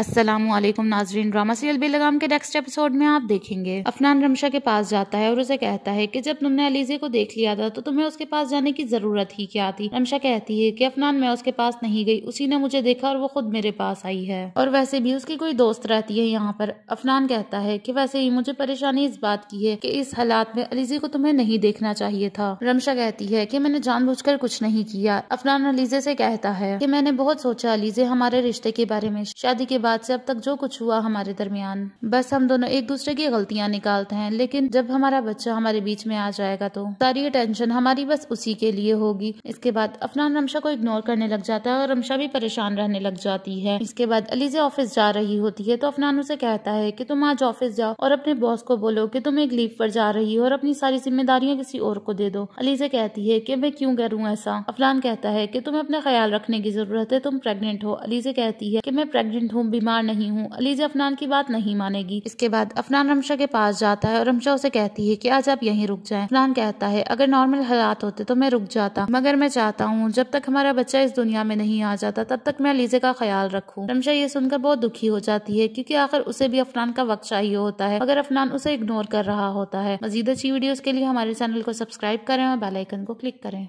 अस्सलाम वालेकुम नाजरीन ड्रामा सीरियल बेलगाम के नेक्स्ट एपिसोड में आप देखेंगे अफनान रमशा के पास जाता है और उसे कहता है कि जब तुमने अलीजे को देख लिया था तो तुम्हें उसके पास जाने की जरूरत ही क्या थी रमशा कहती है कि अफनान मैं उसके पास नहीं गई उसी ने मुझे देखा और वो खुद मेरे पास आई है और वैसे भी उसकी कोई दोस्त रहती है यहाँ पर अफनान कहता है की वैसे ही मुझे परेशानी इस बात की है की इस हालात में अलीजे को तुम्हें नहीं देखना चाहिए था रमशा कहती है की मैंने कर कुछ नहीं किया अफनान अलीजे से कहता है की मैंने बहुत सोचा अलीजे हमारे रिश्ते के बारे में शादी के बाद बाद से अब तक जो कुछ हुआ हमारे दरमियान बस हम दोनों एक दूसरे की गलतियाँ निकालते हैं लेकिन जब हमारा बच्चा हमारे बीच में आ जाएगा तो सारी टेंशन हमारी बस उसी के लिए होगी इसके बाद अफनान रमशा को इग्नोर करने लग जाता है और रमशा भी परेशान रहने लग जाती है इसके बाद अलीजे ऑफिस जा रही होती है तो अफनान उसे कहता है की तुम आज ऑफिस जाओ और अपने बॉस को बोलो की तुम एक लीव पर जा रही हो और अपनी सारी जिम्मेदारियां किसी और को दे दो अलीजे कहती है की मैं क्यूँ करूँ ऐसा अफनान कहता है की तुम्हें अपना ख्याल रखने की जरूरत है तुम प्रेगनेंट हो अलीजे कहती है की मैं प्रेगनेंट हूँ बीमार नहीं हूँ अलीजा अफनान की बात नहीं मानेगी इसके बाद अफनान रमशा के पास जाता है और रमशा उसे कहती है की आज आप यही रुक जाए अफनान कहता है अगर नॉर्मल हालात होते तो मैं रुक जाता मगर मैं चाहता हूँ जब तक हमारा बच्चा इस दुनिया में नहीं आ जाता तब तक मैं अलीजे का ख्याल रखूँ रमशा ये सुनकर बहुत दुखी हो जाती है क्यूँकी आखिर उसे भी अफनान का वक्त चाहिए होता है अगर अफनान उसे इग्नोर कर रहा होता है मजीद अच्छी वीडियोस के लिए हमारे चैनल को सब्सक्राइब करें और बेलाइकन को क्लिक करें